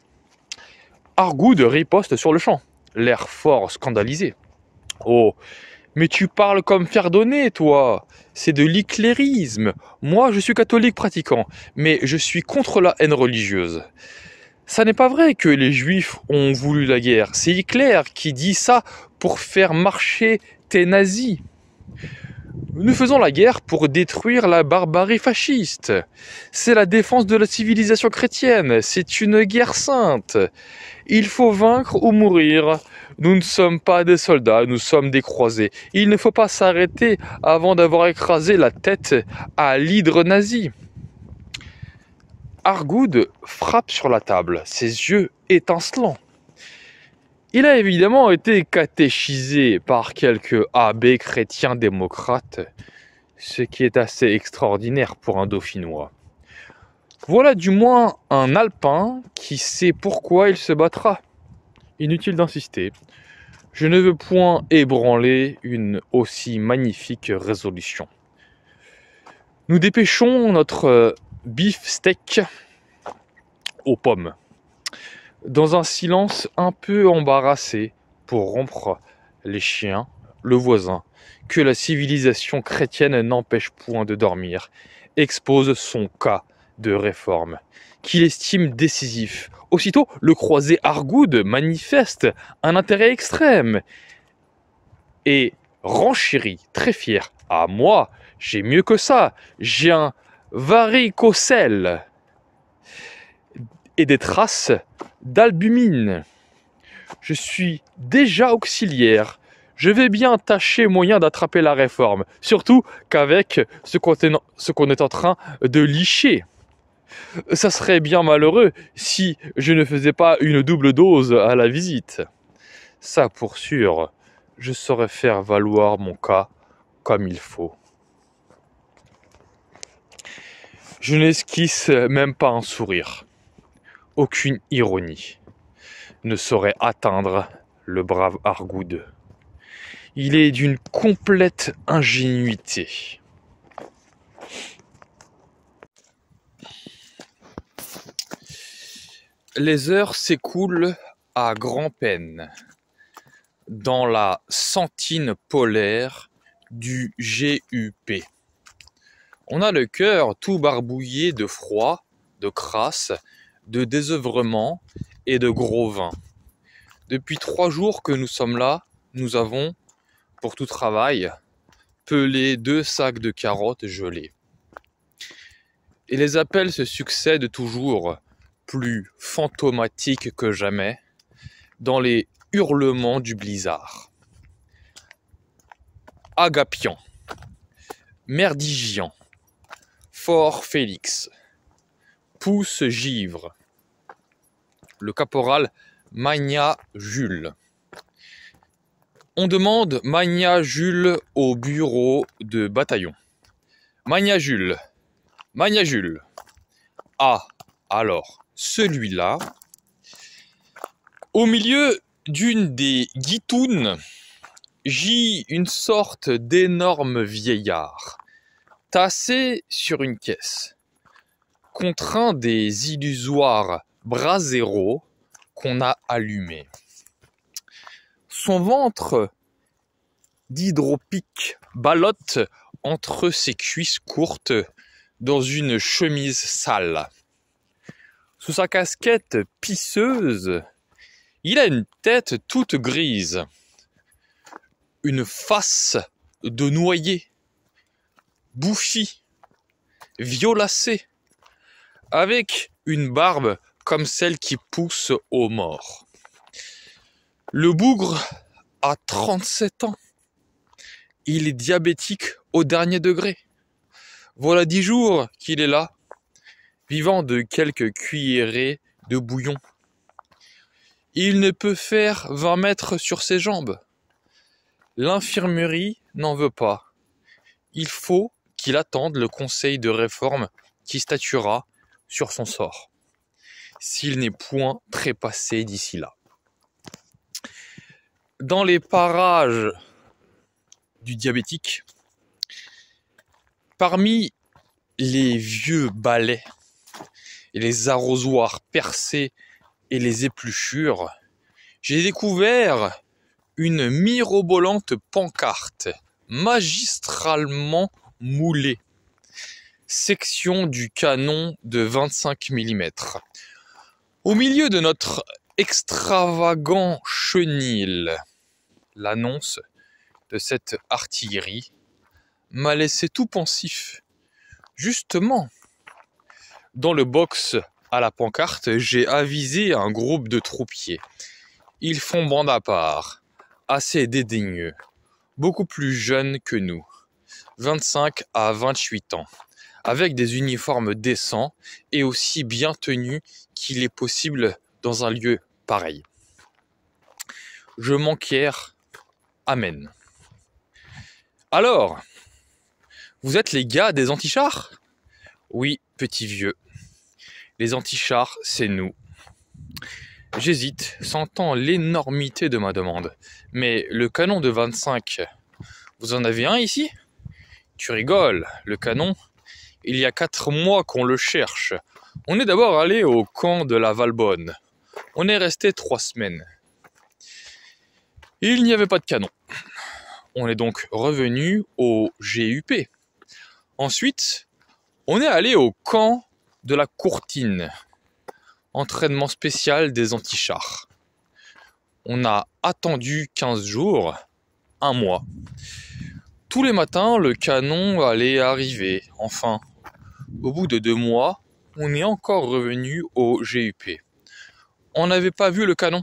Argoud riposte sur le champ, l'air fort scandalisé. Oh, mais tu parles comme Ferdonné, toi C'est de l'éclairisme Moi, je suis catholique pratiquant, mais je suis contre la haine religieuse. Ça n'est pas vrai que les juifs ont voulu la guerre. C'est Hitler qui dit ça pour faire marcher tes nazis. Nous faisons la guerre pour détruire la barbarie fasciste. C'est la défense de la civilisation chrétienne. C'est une guerre sainte. Il faut vaincre ou mourir. Nous ne sommes pas des soldats, nous sommes des croisés. Il ne faut pas s'arrêter avant d'avoir écrasé la tête à l'hydre nazi. Argoud frappe sur la table, ses yeux étincelants. Il a évidemment été catéchisé par quelques abbés chrétiens démocrates, ce qui est assez extraordinaire pour un dauphinois. Voilà du moins un alpin qui sait pourquoi il se battra. Inutile d'insister, je ne veux point ébranler une aussi magnifique résolution. Nous dépêchons notre beefsteak aux pommes. Dans un silence un peu embarrassé pour rompre les chiens, le voisin, que la civilisation chrétienne n'empêche point de dormir, expose son cas de réforme, qu'il estime décisif. Aussitôt, le croisé Argoud manifeste un intérêt extrême et renchérit, très fier. Ah, moi, j'ai mieux que ça, j'ai un varicocèle et des traces d'albumine. Je suis déjà auxiliaire. Je vais bien tâcher moyen d'attraper la réforme, surtout qu'avec ce qu'on est en train de licher. Ça serait bien malheureux si je ne faisais pas une double dose à la visite. Ça pour sûr, je saurais faire valoir mon cas comme il faut. Je n'esquisse même pas un sourire aucune ironie ne saurait atteindre le brave Argoud. Il est d'une complète ingénuité. Les heures s'écoulent à grand-peine dans la sentine polaire du GUP. On a le cœur tout barbouillé de froid, de crasse, de désœuvrement et de gros vin. Depuis trois jours que nous sommes là, nous avons, pour tout travail, pelé deux sacs de carottes gelées. Et les appels se succèdent toujours, plus fantomatiques que jamais, dans les hurlements du blizzard. Agapian, Merdigian, Fort Félix, Pousse Givre, le caporal Magna Jules. On demande Magna Jules au bureau de bataillon. Magna Jules, Magna Jules. Ah, alors, celui-là, au milieu d'une des guitounes, gît une sorte d'énorme vieillard, tassé sur une caisse, contraint des illusoires bras zéro qu'on a allumé. Son ventre d'hydropique ballotte entre ses cuisses courtes dans une chemise sale. Sous sa casquette pisseuse, il a une tête toute grise, une face de noyer, bouffie, violacée, avec une barbe comme celle qui pousse aux morts. Le bougre a 37 ans. Il est diabétique au dernier degré. Voilà dix jours qu'il est là, vivant de quelques cuillerées de bouillon. Il ne peut faire 20 mètres sur ses jambes. L'infirmerie n'en veut pas. Il faut qu'il attende le conseil de réforme qui statuera sur son sort s'il n'est point trépassé d'ici là. Dans les parages du diabétique, parmi les vieux balais et les arrosoirs percés et les épluchures, j'ai découvert une mirobolante pancarte magistralement moulée, section du canon de 25 mm, au milieu de notre extravagant chenil, l'annonce de cette artillerie m'a laissé tout pensif. Justement, dans le box à la pancarte, j'ai avisé un groupe de troupiers. Ils font bande à part, assez dédaigneux, beaucoup plus jeunes que nous, 25 à 28 ans, avec des uniformes décents et aussi bien tenus qu'il est possible dans un lieu pareil. Je m'enquière. Amen. Alors, vous êtes les gars des antichars Oui, petit vieux. Les antichars, c'est nous. J'hésite, sentant l'énormité de ma demande. Mais le canon de 25, vous en avez un ici Tu rigoles, le canon Il y a quatre mois qu'on le cherche. On est d'abord allé au camp de la Valbonne. On est resté trois semaines. Il n'y avait pas de canon. On est donc revenu au GUP. Ensuite, on est allé au camp de la Courtine. Entraînement spécial des antichars. On a attendu 15 jours, un mois. Tous les matins, le canon allait arriver. Enfin, au bout de deux mois, on est encore revenu au GUP. On n'avait pas vu le canon.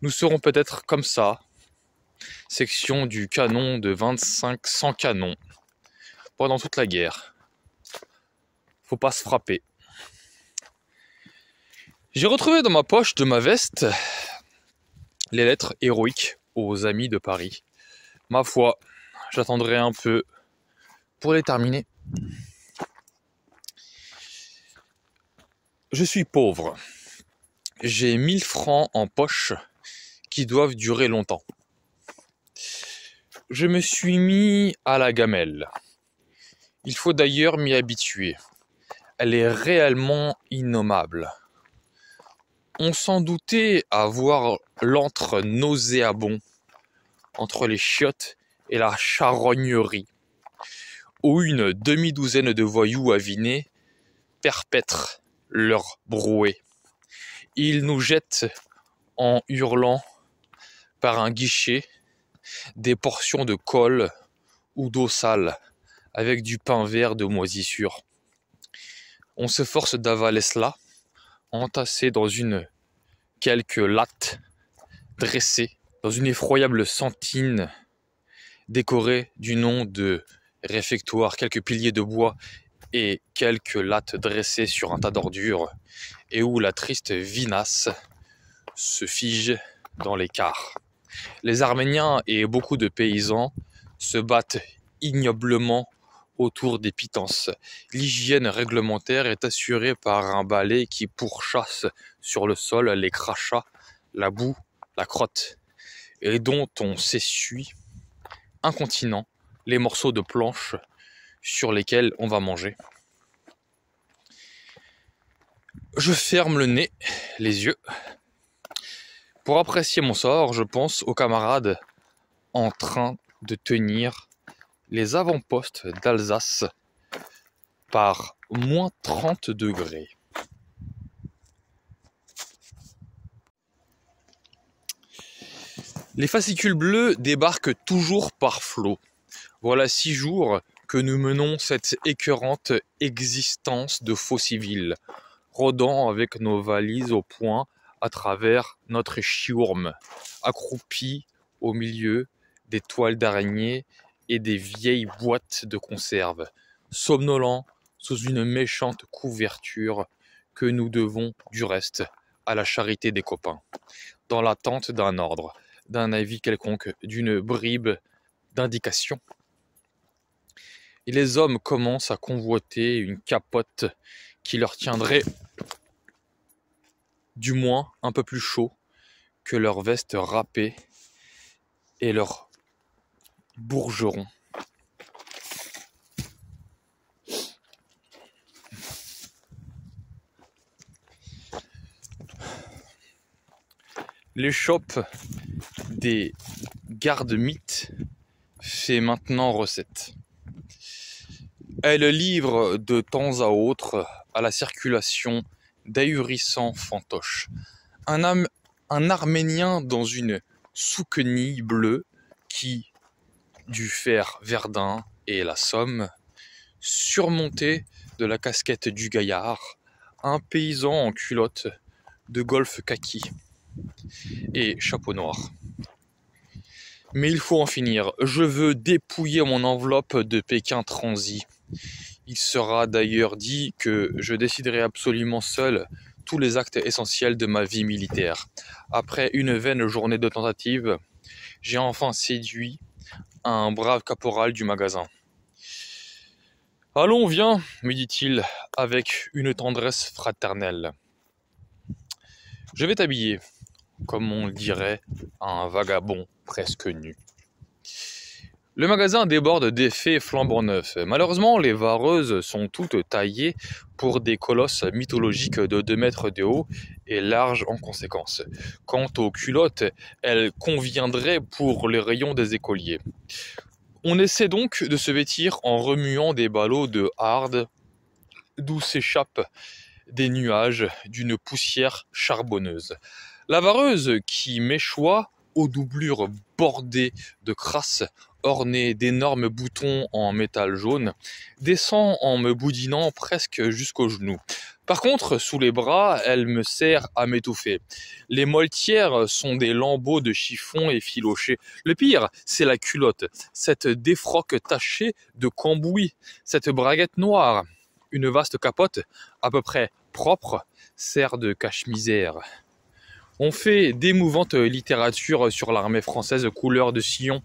Nous serons peut-être comme ça. Section du canon de 2500 canons. Pendant toute la guerre. Faut pas se frapper. J'ai retrouvé dans ma poche de ma veste les lettres héroïques aux amis de Paris. Ma foi, j'attendrai un peu pour les terminer. je suis pauvre. J'ai 1000 francs en poche qui doivent durer longtemps. Je me suis mis à la gamelle. Il faut d'ailleurs m'y habituer. Elle est réellement innommable. On s'en doutait à voir l'antre nauséabond entre les chiottes et la charognerie, où une demi-douzaine de voyous avinés perpètrent leur brouet. Ils nous jettent en hurlant par un guichet des portions de colle ou d'eau sale avec du pain vert de moisissure. On se force d'avaler cela, entassé dans une quelque latte dressée dans une effroyable sentine décorée du nom de réfectoire. Quelques piliers de bois et quelques lattes dressées sur un tas d'ordures, et où la triste vinasse se fige dans l'écart. Les Arméniens et beaucoup de paysans se battent ignoblement autour des pitances. L'hygiène réglementaire est assurée par un balai qui pourchasse sur le sol les crachats, la boue, la crotte, et dont on s'essuie incontinent les morceaux de planches sur lesquels on va manger. Je ferme le nez, les yeux. Pour apprécier mon sort, je pense aux camarades en train de tenir les avant-postes d'Alsace par moins 30 degrés. Les fascicules bleus débarquent toujours par flot. Voilà six jours que nous menons cette écœurante existence de faux civils, rôdant avec nos valises au poing à travers notre chiourme, accroupis au milieu des toiles d'araignée et des vieilles boîtes de conserve, somnolents sous une méchante couverture que nous devons du reste à la charité des copains, dans l'attente d'un ordre, d'un avis quelconque, d'une bribe d'indication et les hommes commencent à convoiter une capote qui leur tiendrait du moins un peu plus chaud que leur veste râpée et leur bourgeron. L'échoppe des gardes mythes fait maintenant recette. Elle livre de temps à autre à la circulation d'ahurissants fantoches. Un, Arménien dans une souquenille bleue qui, du fer Verdun et la Somme, surmonté de la casquette du gaillard, un paysan en culotte de golf kaki et chapeau noir. Mais il faut en finir. Je veux dépouiller mon enveloppe de Pékin transi. Il sera d'ailleurs dit que je déciderai absolument seul tous les actes essentiels de ma vie militaire. Après une vaine journée de tentatives, j'ai enfin séduit un brave caporal du magasin. Allons, viens, me dit-il avec une tendresse fraternelle. Je vais t'habiller, comme on dirait à un vagabond presque nu. Le magasin déborde d'effets flambant neufs. Malheureusement, les vareuses sont toutes taillées pour des colosses mythologiques de 2 mètres de haut et larges en conséquence. Quant aux culottes, elles conviendraient pour les rayons des écoliers. On essaie donc de se vêtir en remuant des ballots de hardes d'où s'échappent des nuages d'une poussière charbonneuse. La vareuse qui m'échoit aux doublures bordées de crasse, ornées d'énormes boutons en métal jaune, descend en me boudinant presque jusqu'aux genoux. Par contre, sous les bras, elle me sert à m'étouffer. Les moltières sont des lambeaux de chiffon effilochés. Le pire, c'est la culotte, cette défroque tachée de cambouis, cette braguette noire. Une vaste capote, à peu près propre, sert de cache-misère. On fait d'émouvantes euh, littératures euh, sur l'armée française couleur de sillon.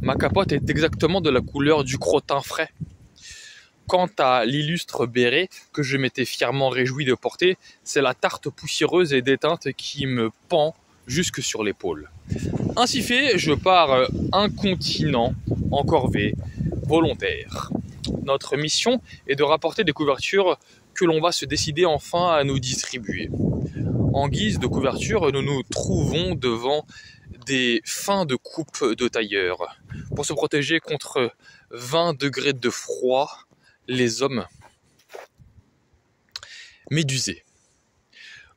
Ma capote est exactement de la couleur du crottin frais. Quant à l'illustre béret que je m'étais fièrement réjoui de porter, c'est la tarte poussiéreuse et déteinte qui me pend jusque sur l'épaule. Ainsi fait, je pars incontinent, euh, corvée volontaire. Notre mission est de rapporter des couvertures que l'on va se décider enfin à nous distribuer en guise de couverture, nous nous trouvons devant des fins de coupe de tailleur. Pour se protéger contre 20 degrés de froid, les hommes médusés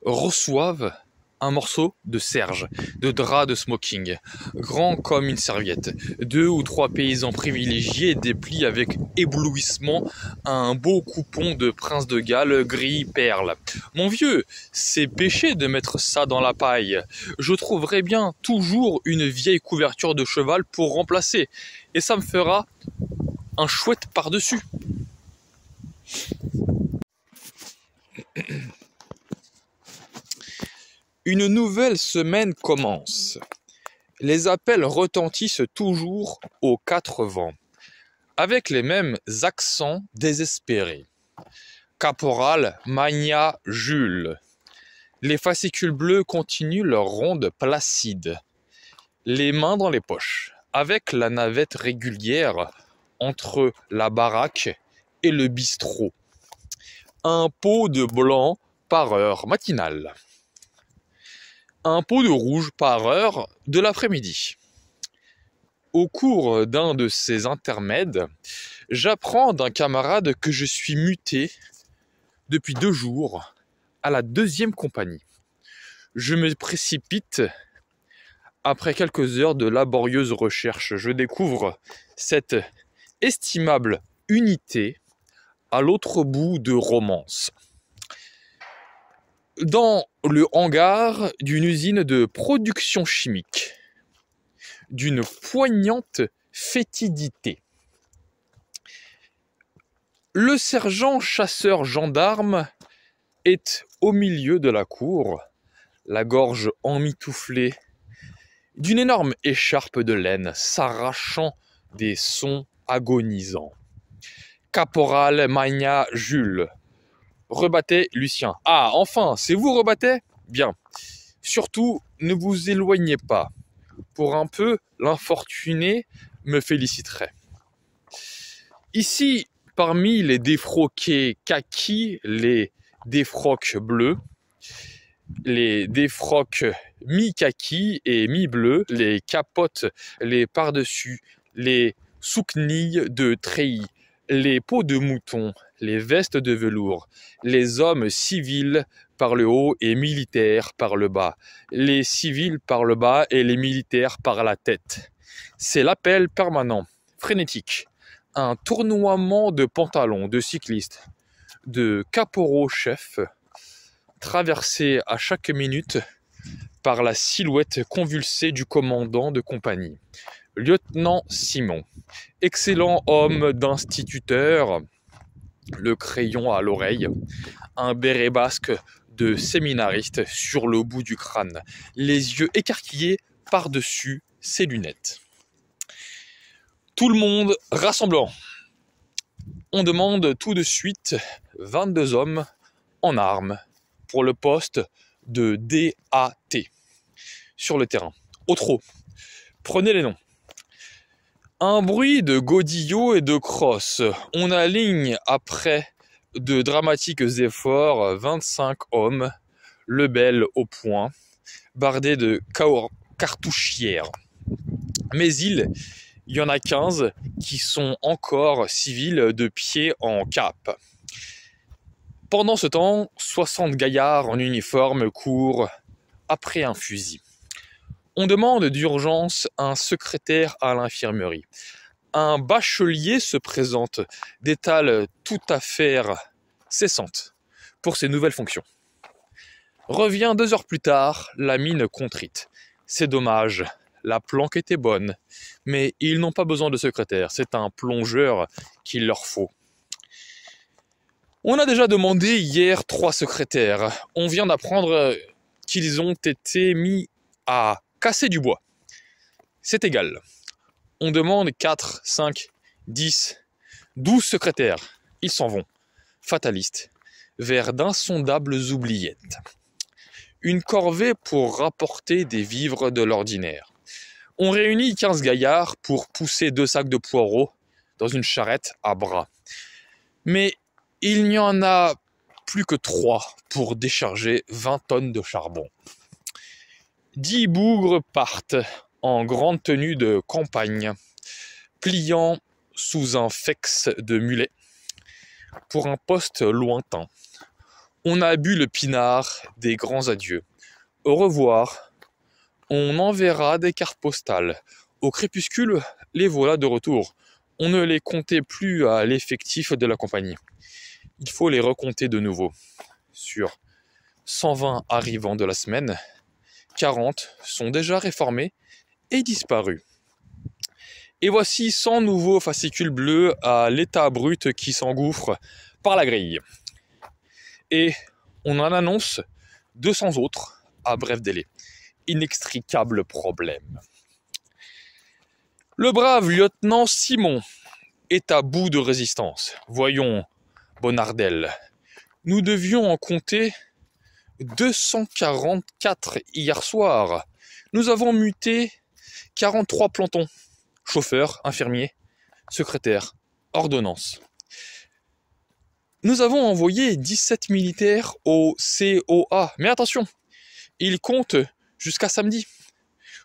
reçoivent un morceau de serge, de drap de smoking, grand comme une serviette. Deux ou trois paysans privilégiés déplient avec éblouissement un beau coupon de prince de Galles gris perle. Mon vieux, c'est péché de mettre ça dans la paille. Je trouverai bien toujours une vieille couverture de cheval pour remplacer, et ça me fera un chouette par-dessus. Une nouvelle semaine commence. Les appels retentissent toujours aux quatre vents, avec les mêmes accents désespérés. Caporal, Magna, Jules. Les fascicules bleus continuent leur ronde placide, les mains dans les poches, avec la navette régulière entre la baraque et le bistrot. Un pot de blanc par heure matinale un pot de rouge par heure de l'après-midi. Au cours d'un de ces intermèdes, j'apprends d'un camarade que je suis muté depuis deux jours à la deuxième compagnie. Je me précipite après quelques heures de laborieuses recherches. Je découvre cette estimable unité à l'autre bout de romance dans le hangar d'une usine de production chimique, d'une poignante fétidité. Le sergent chasseur gendarme est au milieu de la cour, la gorge emmitouflée, d'une énorme écharpe de laine s'arrachant des sons agonisants. Caporal Magna Jules, rebattait Lucien. Ah, enfin, c'est vous Rebattez Bien. Surtout, ne vous éloignez pas. Pour un peu, l'infortuné me féliciterait. Ici, parmi les défroqués kaki, les défroques bleus, les défroques mi-kaki et mi-bleu, les capotes, les par-dessus, les souquenilles de treillis, les peaux de mouton, les vestes de velours, les hommes civils par le haut et militaires par le bas, les civils par le bas et les militaires par la tête. C'est l'appel permanent, frénétique, un tournoiement de pantalons de cyclistes, de caporaux chefs, traversé à chaque minute par la silhouette convulsée du commandant de compagnie. Lieutenant Simon, excellent homme d'instituteur, le crayon à l'oreille, un béret basque de séminariste sur le bout du crâne, les yeux écarquillés par-dessus ses lunettes. Tout le monde rassemblant. On demande tout de suite 22 hommes en armes pour le poste de DAT sur le terrain. Au trop, Prenez les noms. Un bruit de godillots et de crosses. On aligne après de dramatiques efforts 25 hommes, le bel au point, bardés de cartouchières. Mais il y en a 15 qui sont encore civils de pied en cap. Pendant ce temps, 60 gaillards en uniforme courent après un fusil. On demande d'urgence un secrétaire à l'infirmerie. Un bachelier se présente, détale à affaire cessante pour ses nouvelles fonctions. Revient deux heures plus tard, la mine contrite. C'est dommage, la planque était bonne, mais ils n'ont pas besoin de secrétaire, c'est un plongeur qu'il leur faut. On a déjà demandé hier trois secrétaires. On vient d'apprendre qu'ils ont été mis à casser du bois. C'est égal. On demande 4, 5, 10, 12 secrétaires. Ils s'en vont, fatalistes, vers d'insondables oubliettes. Une corvée pour rapporter des vivres de l'ordinaire. On réunit 15 gaillards pour pousser deux sacs de poireaux dans une charrette à bras. Mais il n'y en a plus que trois pour décharger 20 tonnes de charbon dix bougres partent en grande tenue de campagne, pliant sous un fex de mulet pour un poste lointain. On a bu le pinard des grands adieux. Au revoir. On enverra des cartes postales. Au crépuscule, les voilà de retour. On ne les comptait plus à l'effectif de la compagnie. Il faut les recompter de nouveau. Sur 120 arrivants de la semaine, 40 sont déjà réformés et disparus. Et voici 100 nouveaux fascicules bleus à l'état brut qui s'engouffrent par la grille. Et on en annonce 200 autres à bref délai. Inextricable problème. Le brave lieutenant Simon est à bout de résistance. Voyons, Bonardel, nous devions en compter 244 hier soir. Nous avons muté 43 plantons. Chauffeur, infirmiers, secrétaire, ordonnance. Nous avons envoyé 17 militaires au COA. Mais attention, ils comptent jusqu'à samedi.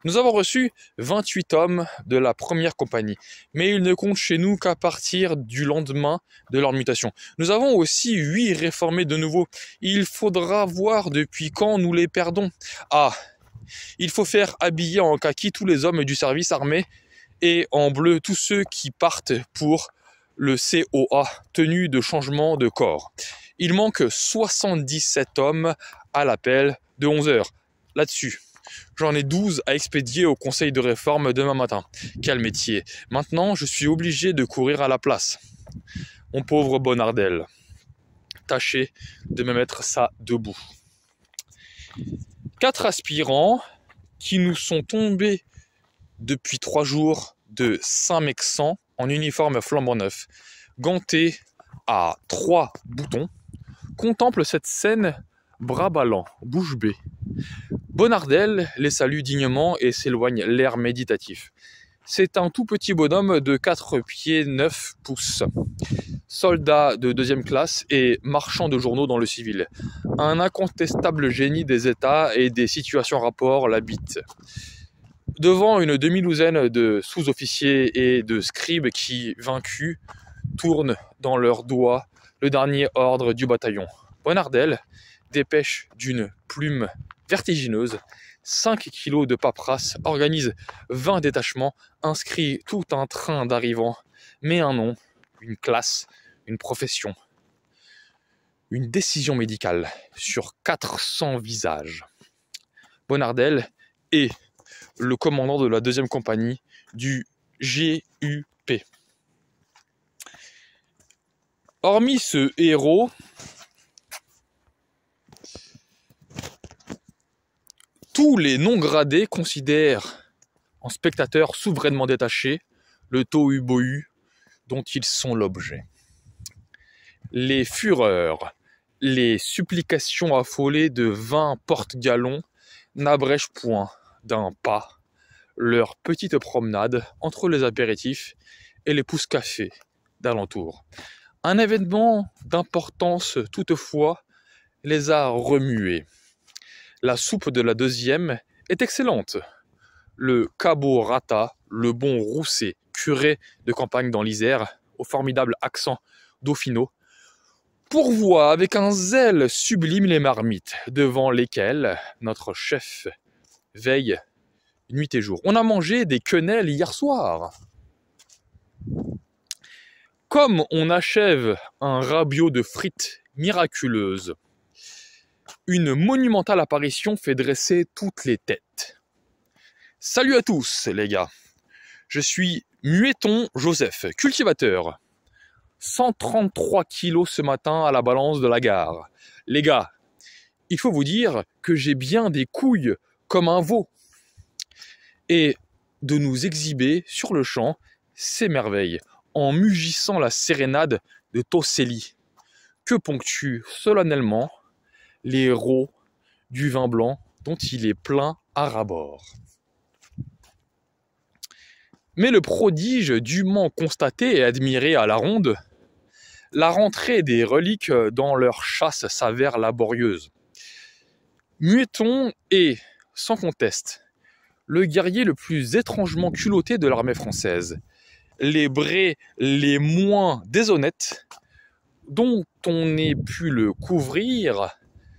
Nous avons reçu 28 hommes de la première compagnie, mais ils ne comptent chez nous qu'à partir du lendemain de leur mutation. Nous avons aussi 8 réformés de nouveau. Il faudra voir depuis quand nous les perdons. Ah, il faut faire habiller en kaki tous les hommes du service armé et en bleu tous ceux qui partent pour le COA, tenue de changement de corps. Il manque 77 hommes à l'appel de 11 heures. Là-dessus. J'en ai 12 à expédier au conseil de réforme demain matin. Quel métier. Maintenant, je suis obligé de courir à la place. Mon pauvre Bonardel. Tâchez de me mettre ça debout. Quatre aspirants qui nous sont tombés depuis trois jours de Saint-Mexan en uniforme flambant neuf, gantés à trois boutons, contemplent cette scène bras ballants, bouche bée. Bonardel les salue dignement et s'éloigne l'air méditatif. C'est un tout petit bonhomme de 4 pieds 9 pouces, soldat de deuxième classe et marchand de journaux dans le civil. Un incontestable génie des États et des situations rapports l'habite. Devant une demi-douzaine de sous-officiers et de scribes qui, vaincus, tournent dans leurs doigts le dernier ordre du bataillon. Bonardel dépêche d'une plume vertigineuse, 5 kilos de paperasse, organise 20 détachements, inscrit tout un train d'arrivants, mais un nom, une classe, une profession, une décision médicale sur 400 visages. Bonardel est le commandant de la deuxième compagnie du GUP. Hormis ce héros, tous les non-gradés considèrent en spectateurs souverainement détachés le tohu-bohu dont ils sont l'objet. Les fureurs, les supplications affolées de vingt porte-galons n'abrègent point d'un pas leur petite promenade entre les apéritifs et les pousses cafés d'alentour. Un événement d'importance toutefois les a remués. La soupe de la deuxième est excellente. Le Rata, le bon roussé, curé de campagne dans l'Isère, au formidable accent dauphino, pourvoit avec un zèle sublime les marmites, devant lesquelles notre chef veille nuit et jour. On a mangé des quenelles hier soir. Comme on achève un rabiot de frites miraculeuses, une monumentale apparition fait dresser toutes les têtes. Salut à tous les gars, je suis mueton Joseph, cultivateur. 133 kilos ce matin à la balance de la gare. Les gars, il faut vous dire que j'ai bien des couilles comme un veau. Et de nous exhiber sur le champ c'est merveilles en mugissant la sérénade de Toselli, que ponctue solennellement les rots du vin blanc dont il est plein à ras-bord. Mais le prodige dûment constaté et admiré à la ronde, la rentrée des reliques dans leur chasse s'avère laborieuse. Mueton est, sans conteste, le guerrier le plus étrangement culotté de l'armée française, les brés les moins déshonnêtes, dont on ait pu le couvrir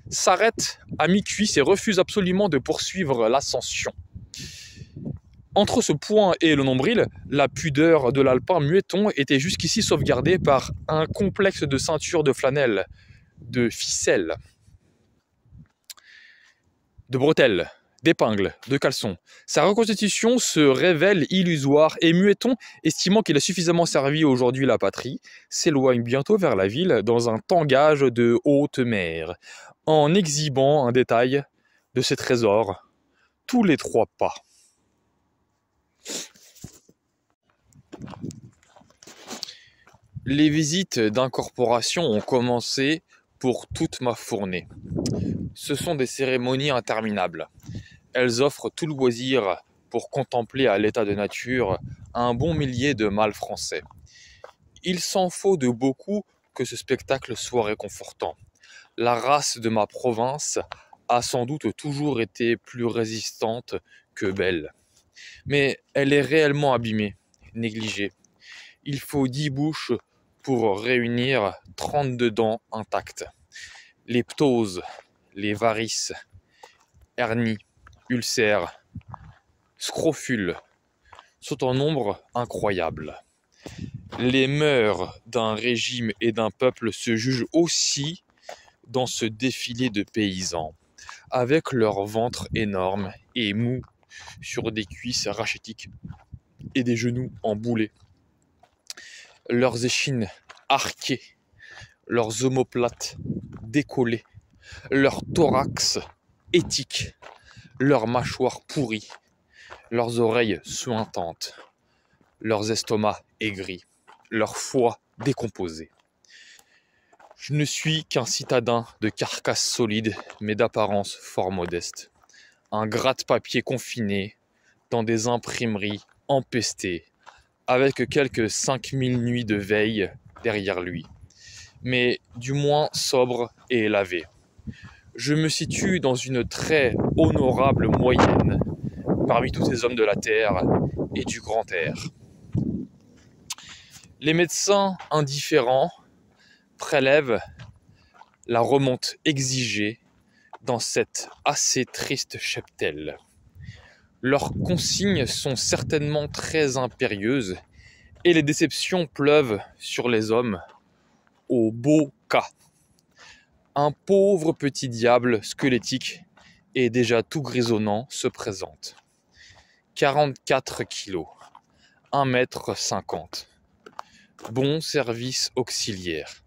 s'arrête à mi-cuisse et refuse absolument de poursuivre l'ascension. Entre ce point et le nombril, la pudeur de l'alpin mueton était jusqu'ici sauvegardée par un complexe de ceintures de flanelle, de ficelles, de bretelles, d'épingles, de caleçons. Sa reconstitution se révèle illusoire et mueton, estimant qu'il a suffisamment servi aujourd'hui la patrie, s'éloigne bientôt vers la ville dans un tangage de haute mer en exhibant un détail de ces trésors tous les trois pas. Les visites d'incorporation ont commencé pour toute ma fournée. Ce sont des cérémonies interminables. Elles offrent tout le loisir pour contempler à l'état de nature un bon millier de mâles français. Il s'en faut de beaucoup que ce spectacle soit réconfortant la race de ma province a sans doute toujours été plus résistante que belle. Mais elle est réellement abîmée, négligée. Il faut dix bouches pour réunir trente-deux dents intactes. Les ptoses, les varices, hernies, ulcères, scrofules sont en nombre incroyable. Les mœurs d'un régime et d'un peuple se jugent aussi dans ce défilé de paysans, avec leur ventre énorme et mou sur des cuisses rachétiques et des genoux emboulés, leurs échines arquées, leurs omoplates décollées, leur thorax étique, leurs mâchoires pourries, leurs oreilles suintantes, leurs estomacs aigris, leur foie décomposé. Je ne suis qu'un citadin de carcasse solide, mais d'apparence fort modeste. Un gratte-papier confiné dans des imprimeries empestées, avec quelques 5000 nuits de veille derrière lui, mais du moins sobre et lavé. Je me situe dans une très honorable moyenne parmi tous ces hommes de la terre et du grand air. Les médecins indifférents prélève la remonte exigée dans cette assez triste cheptel. Leurs consignes sont certainement très impérieuses et les déceptions pleuvent sur les hommes au beau cas. Un pauvre petit diable squelettique et déjà tout grisonnant se présente. 44 kilos, 1 mètre 50. Bon service auxiliaire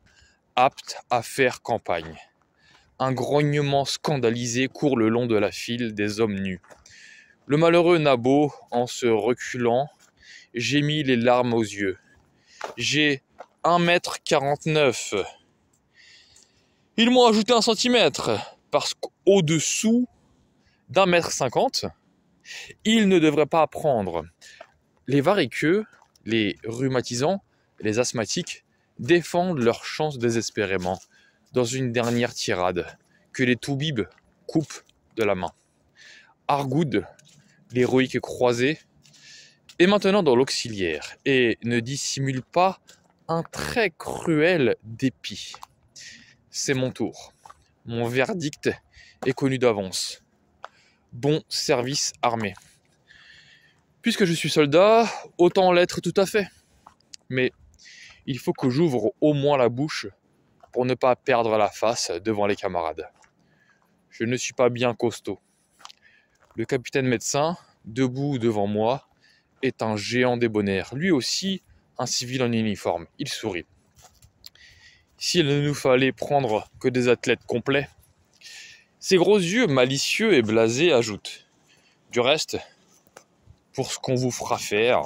apte à faire campagne. Un grognement scandalisé court le long de la file des hommes nus. Le malheureux Nabo, en se reculant, gémit les larmes aux yeux. J'ai 1m49. Ils m'ont ajouté un centimètre, parce qu'au-dessous d'un mètre cinquante, ils ne devraient pas prendre. Les varicueux, les rhumatisants, les asthmatiques défendent leur chance désespérément dans une dernière tirade que les Toubibs coupent de la main. Argoud, l'héroïque croisé, est maintenant dans l'auxiliaire et ne dissimule pas un très cruel dépit. C'est mon tour. Mon verdict est connu d'avance. Bon service armé. Puisque je suis soldat, autant l'être tout à fait. Mais il faut que j'ouvre au moins la bouche pour ne pas perdre la face devant les camarades. Je ne suis pas bien costaud. Le capitaine médecin, debout devant moi, est un géant débonnaire, lui aussi un civil en uniforme. Il sourit. S'il ne nous fallait prendre que des athlètes complets, ses gros yeux malicieux et blasés ajoutent Du reste, pour ce qu'on vous fera faire,